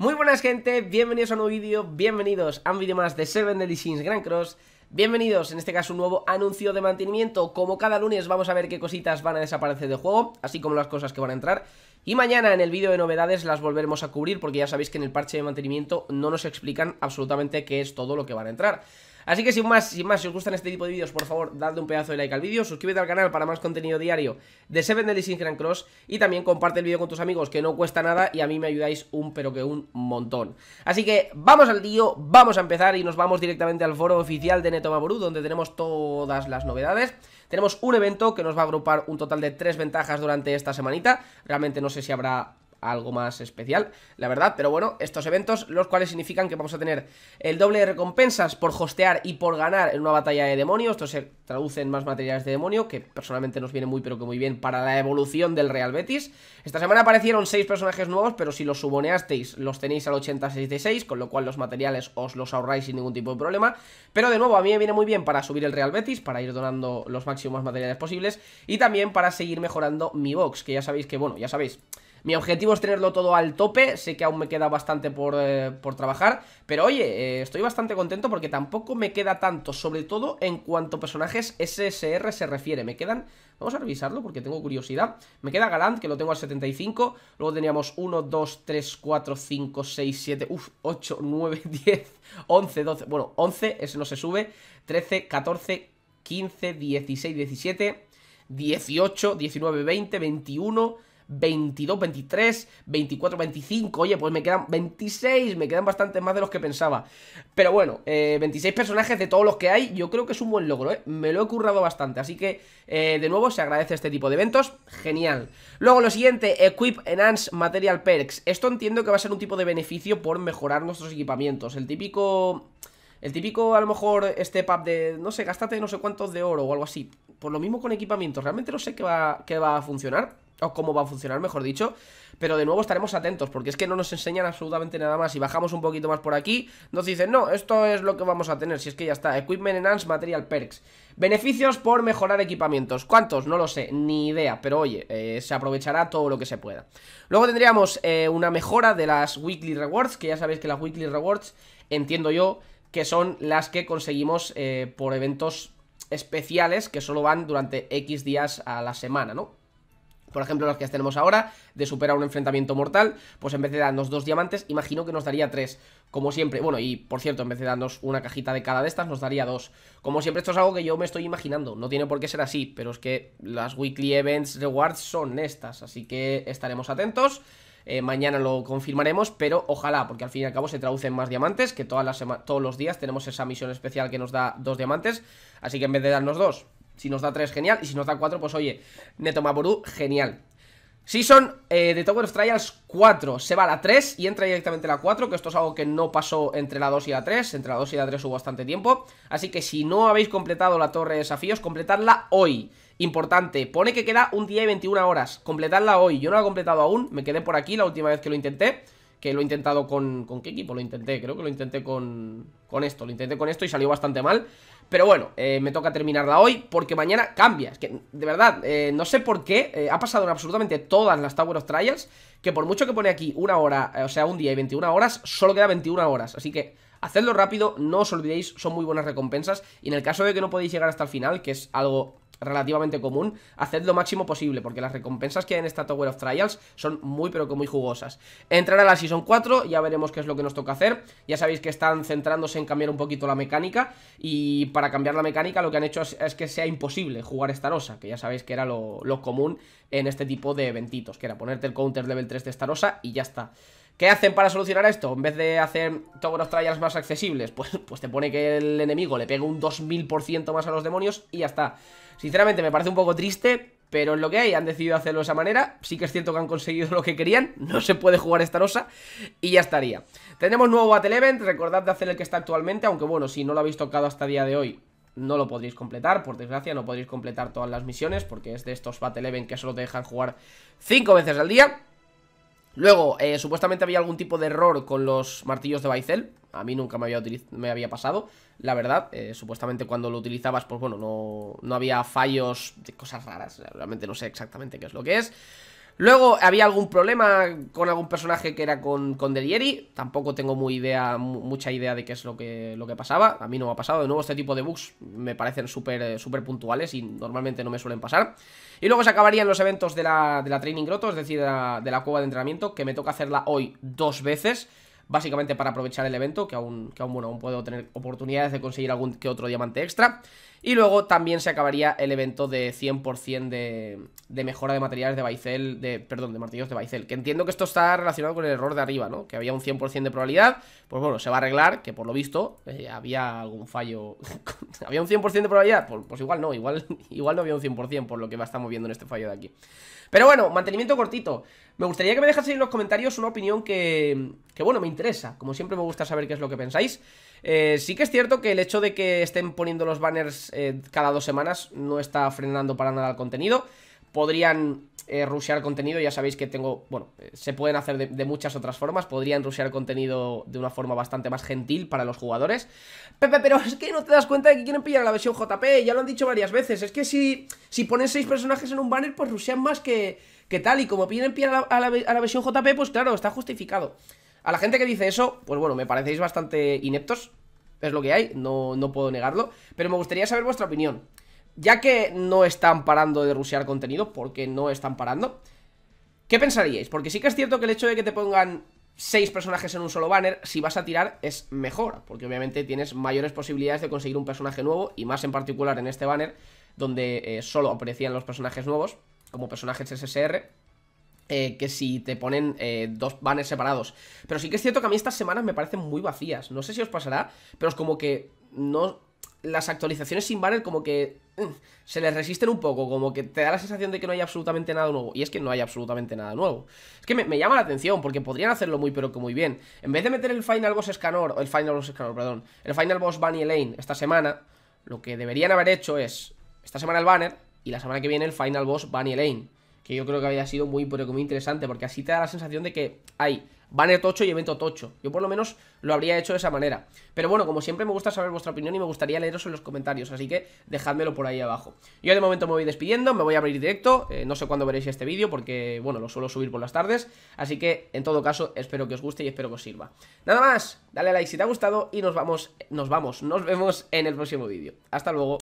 Muy buenas gente, bienvenidos a un nuevo vídeo, bienvenidos a un vídeo más de Seven Deadly Grand Cross Bienvenidos, en este caso un nuevo anuncio de mantenimiento Como cada lunes vamos a ver qué cositas van a desaparecer del juego, así como las cosas que van a entrar Y mañana en el vídeo de novedades las volveremos a cubrir porque ya sabéis que en el parche de mantenimiento no nos explican absolutamente qué es todo lo que van a entrar Así que sin más, sin más, si os gustan este tipo de vídeos, por favor, dadle un pedazo de like al vídeo, suscríbete al canal para más contenido diario de Seven Deadly Sin Grand Cross y también comparte el vídeo con tus amigos, que no cuesta nada y a mí me ayudáis un pero que un montón. Así que vamos al lío, vamos a empezar y nos vamos directamente al foro oficial de Netomaburu, donde tenemos todas las novedades. Tenemos un evento que nos va a agrupar un total de tres ventajas durante esta semanita. Realmente no sé si habrá algo más especial, la verdad, pero bueno, estos eventos, los cuales significan que vamos a tener el doble de recompensas por hostear y por ganar en una batalla de demonios, esto se traduce en más materiales de demonio, que personalmente nos viene muy pero que muy bien para la evolución del Real Betis. Esta semana aparecieron 6 personajes nuevos, pero si los suboneasteis los tenéis al 80 con lo cual los materiales os los ahorráis sin ningún tipo de problema, pero de nuevo a mí me viene muy bien para subir el Real Betis, para ir donando los máximos materiales posibles y también para seguir mejorando mi box, que ya sabéis que, bueno, ya sabéis... Mi objetivo es tenerlo todo al tope, sé que aún me queda bastante por, eh, trabajar, pero oye, eh, estoy bastante contento porque tampoco me queda tanto, sobre todo en cuanto a personajes SSR se refiere, me quedan... Vamos a revisarlo porque tengo curiosidad. Me queda Galant, que lo tengo al 75. Luego teníamos 1, 2, 3, 4, 5, 6, 7, uf, 8, 9, 10, 11, 12... Bueno, 11, ese no se sube. 13, 14, 15, 16, 17, 18, 19, 20, 21... 22, 23, 24, 25. Oye, pues me quedan 26, me quedan bastante más de los que pensaba. Pero bueno, 26 eh, personajes de todos los que hay, yo creo que es un buen logro, ¿eh? Me lo he currado bastante, así que eh, de nuevo se agradece este tipo de eventos. Genial. Luego lo siguiente, Equip Enhance Material Perks. Esto entiendo que va a ser un tipo de beneficio por mejorar nuestros equipamientos. El típico... El típico, a lo mejor, este pub de, no sé, gastate no sé cuántos de oro o algo así. Por lo mismo con equipamientos, realmente no sé qué va, qué va a funcionar o cómo va a funcionar, mejor dicho. Pero de nuevo estaremos atentos, porque es que no nos enseñan absolutamente nada más. Si bajamos un poquito más por aquí, nos dicen, no, esto es lo que vamos a tener, si es que ya está. Equipment Enhance Material Perks. Beneficios por mejorar equipamientos. ¿Cuántos? No lo sé, ni idea, pero oye, eh, se aprovechará todo lo que se pueda. Luego tendríamos eh, una mejora de las Weekly Rewards, que ya sabéis que las Weekly Rewards, entiendo yo, que son las que conseguimos eh, por eventos especiales que solo van durante X días a la semana, ¿no? por ejemplo las que tenemos ahora, de superar un enfrentamiento mortal, pues en vez de darnos dos diamantes, imagino que nos daría tres, como siempre. Bueno, y por cierto, en vez de darnos una cajita de cada de estas, nos daría dos. Como siempre, esto es algo que yo me estoy imaginando, no tiene por qué ser así, pero es que las weekly events rewards son estas, así que estaremos atentos. Eh, mañana lo confirmaremos, pero ojalá, porque al fin y al cabo se traducen más diamantes, que todas las todos los días tenemos esa misión especial que nos da dos diamantes, así que en vez de darnos dos, si nos da 3, genial. Y si nos da 4, pues oye, Neto genial. Season eh, de Tower of Trials 4 se va a la 3 y entra directamente la 4, que esto es algo que no pasó entre la 2 y la 3, entre la 2 y la 3 hubo bastante tiempo, así que si no habéis completado la torre de desafíos, completadla hoy, importante, pone que queda un día y 21 horas, completadla hoy, yo no la he completado aún, me quedé por aquí la última vez que lo intenté, que lo he intentado con... ¿Con qué equipo lo intenté? Creo que lo intenté con, con esto, lo intenté con esto y salió bastante mal. Pero bueno, eh, me toca terminarla hoy porque mañana cambia. Es que, de verdad, eh, no sé por qué eh, ha pasado en absolutamente todas las Tower of Trials que por mucho que pone aquí una hora, o sea, un día y 21 horas, solo queda 21 horas. Así que hacedlo rápido, no os olvidéis, son muy buenas recompensas. Y en el caso de que no podéis llegar hasta el final, que es algo relativamente común, hacer lo máximo posible, porque las recompensas que hay en esta Tower of Trials son muy pero que muy jugosas. Entrar a la Season 4, ya veremos qué es lo que nos toca hacer, ya sabéis que están centrándose en cambiar un poquito la mecánica, y para cambiar la mecánica lo que han hecho es, que sea imposible jugar Starosa, que ya sabéis que era lo, común en este tipo de eventitos, que era ponerte el counter level 3 de Starosa y ya está. ¿Qué hacen para solucionar esto? En vez de hacer todos los Trials más accesibles, pues, pues te pone que el enemigo le pegue un 2000% más a los demonios y ya está. Sinceramente me parece un poco triste, pero es lo que hay, han decidido hacerlo de esa manera, sí que es cierto que han conseguido lo que querían, no se puede jugar esta rosa y ya estaría. Tenemos nuevo Battle Event, recordad de hacer el que está actualmente, aunque bueno, si no lo habéis tocado hasta el día de hoy, no lo podréis completar, por desgracia no podréis completar todas las misiones, porque es de estos Battle Event que solo te dejan jugar 5 veces al día... Luego, eh, supuestamente había algún tipo de error con los martillos de Baizel. A mí nunca me había, me había pasado, la verdad. Eh, supuestamente cuando lo utilizabas, pues bueno, no, no había fallos de cosas raras. Realmente no sé exactamente qué es lo que es. Luego había algún problema con algún personaje que era con, con Delieri. Tampoco tengo muy idea, mucha idea de qué es lo que, lo que pasaba. A mí no me ha pasado. De nuevo, este tipo de bugs me parecen eh, súper puntuales y normalmente no me suelen pasar. Y luego se acabarían los eventos de la, de la Training Grotto, es decir, de la, de la cueva de entrenamiento, que me toca hacerla hoy dos veces básicamente para aprovechar el evento, que aún, aún, bueno, aún puedo tener oportunidades de conseguir algún que otro diamante extra. Y luego también se acabaría el evento de 100% de, de mejora de materiales de Baicel, de, perdón, de martillos de Baicel, que entiendo que esto está relacionado con el error de arriba, ¿no? Que había un 100% de probabilidad, pues bueno, se va a arreglar, que por lo visto eh, había algún fallo, había un 100% de probabilidad, pues, pues, igual no, igual, igual no había un 100% por lo que estamos viendo en este fallo de aquí. Pero bueno, mantenimiento cortito. Me gustaría que me dejaseis en los comentarios una opinión que, que, bueno, me interesa. Como siempre me gusta saber qué es lo que pensáis. Eh, sí que es cierto que el hecho de que estén poniendo los banners eh, cada dos semanas no está frenando para nada el contenido podrían eh, rushear contenido, ya sabéis que tengo, bueno, eh, se pueden hacer de, muchas otras formas, podrían rushear contenido de una forma bastante más gentil para los jugadores. Pepe, pero es que no te das cuenta de que quieren pillar la versión JP, ya lo han dicho varias veces, es que si, si ponen seis personajes en un banner, pues rushean más que, que tal, y como piden pillar a la, versión JP, pues claro, está justificado. A la gente que dice eso, pues bueno, me parecéis bastante ineptos, es lo que hay, no, no puedo negarlo, pero me gustaría saber vuestra opinión ya que no están parando de rusear contenido, porque no están parando, ¿qué pensaríais? Porque sí que es cierto que el hecho de que te pongan seis personajes en un solo banner, si vas a tirar es mejor, porque obviamente tienes mayores posibilidades de conseguir un personaje nuevo, y más en particular en este banner, donde eh, solo aparecían los personajes nuevos, como personajes SSR, eh, que si te ponen eh, dos banners separados. Pero sí que es cierto que a mí estas semanas me parecen muy vacías. No sé si os pasará, pero es como que no... Las actualizaciones sin banner como que se les resisten un poco, como que te da la sensación de que no hay absolutamente nada nuevo. Y es que no hay absolutamente nada nuevo. Es que me, llama la atención, porque podrían hacerlo muy pero que muy bien. En vez de meter el Final Boss Scanor, el Final Boss Scanor, perdón, el Final Boss Bunny Lane esta semana, lo que deberían haber hecho es esta semana el banner y la semana que viene el Final Boss Bunny Lane. Que yo creo que había sido muy pero que muy interesante, porque así te da la sensación de que hay banner tocho y evento tocho. Yo por lo menos lo habría hecho de esa manera. Pero bueno, como siempre me gusta saber vuestra opinión y me gustaría leeros en los comentarios, así que dejádmelo por ahí abajo. Yo de momento me voy despidiendo, me voy a abrir directo, eh, no sé cuándo veréis este vídeo porque, bueno, lo suelo subir por las tardes, así que en todo caso espero que os guste y espero que os sirva. Nada más, dale a like si te ha gustado y nos vamos, nos vamos, nos vemos en el próximo vídeo. Hasta luego.